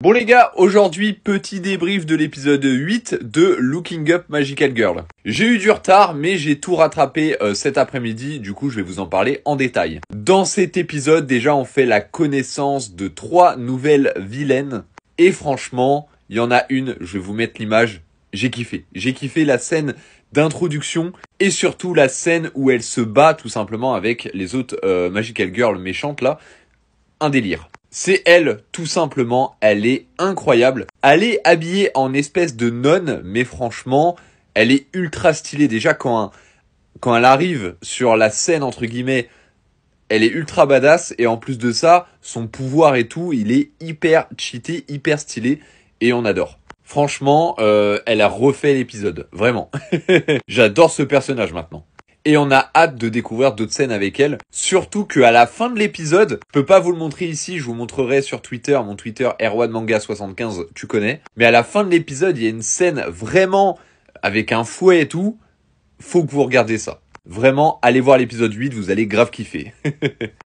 Bon les gars, aujourd'hui petit débrief de l'épisode 8 de Looking Up Magical Girl. J'ai eu du retard mais j'ai tout rattrapé euh, cet après-midi, du coup je vais vous en parler en détail. Dans cet épisode déjà on fait la connaissance de trois nouvelles vilaines et franchement il y en a une, je vais vous mettre l'image, j'ai kiffé. J'ai kiffé la scène d'introduction et surtout la scène où elle se bat tout simplement avec les autres euh, Magical Girl méchantes là. Un délire. C'est elle, tout simplement, elle est incroyable. Elle est habillée en espèce de nonne, mais franchement, elle est ultra stylée. Déjà, quand, quand elle arrive sur la scène, entre guillemets, elle est ultra badass, et en plus de ça, son pouvoir et tout, il est hyper cheaté, hyper stylé, et on adore. Franchement, euh, elle a refait l'épisode, vraiment. J'adore ce personnage maintenant et on a hâte de découvrir d'autres scènes avec elle. Surtout qu'à la fin de l'épisode, je peux pas vous le montrer ici, je vous montrerai sur Twitter, mon Twitter erwanmanga75, tu connais. Mais à la fin de l'épisode, il y a une scène vraiment avec un fouet et tout. Faut que vous regardez ça. Vraiment, allez voir l'épisode 8, vous allez grave kiffer.